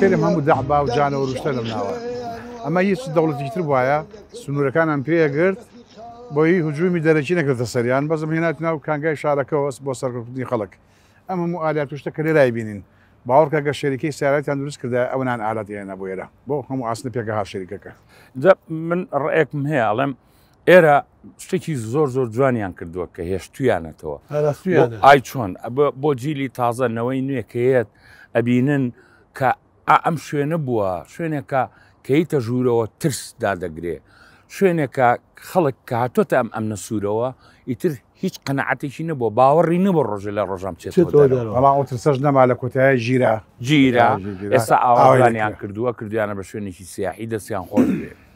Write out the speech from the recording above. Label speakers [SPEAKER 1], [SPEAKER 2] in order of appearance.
[SPEAKER 1] سێری هەموو دەعبا و جانە وروشتە لەم ناوە ئەمە هیچ دەوڵەتی تر وایە سنوورەکانم پێگرت بۆی هجوومی دەرەکی نەکردە سەریان بەزم هێنات ناو کانگای شارەکەەوەس بۆ سەرکردنی خەڵک ئەم هەموو ئالات توشتە کە لێرای بینین باوەڕکە گە شەریکی سیارەتیان دروست کردە ئەوان ئالات هێنا بۆ ئێرە
[SPEAKER 2] بۆ هەموو ئاسنە پێگەها شەریکەکە من ڕێکم هەیە ئەڵێم ئێرە شتێکی زۆر زۆر جوانیان کردووە کە هێشتویانەتەوە ئای چۆن بۆ جیلی تازەنەوەی نوێکەیەت ئەبینن کە ئەم شوێنە بووە شوێنێکە کەیتە ژوورەوە ترس دادەگرێ شوێنێکە خەڵک کە هاتۆتە ئەم ئەم نەسوورەوە ئیتر هیچ قەنەعاتێکی نەبوو باوەڕی نەبە ڕۆژێ لە ڕۆژام چێتسەش
[SPEAKER 1] نەما لە کۆتای ژیرە ژیرە ئێستا ئاوانیان
[SPEAKER 2] کردووە کردویانە بە شوێنێکی سیاحی دەستیان خۆش بێت.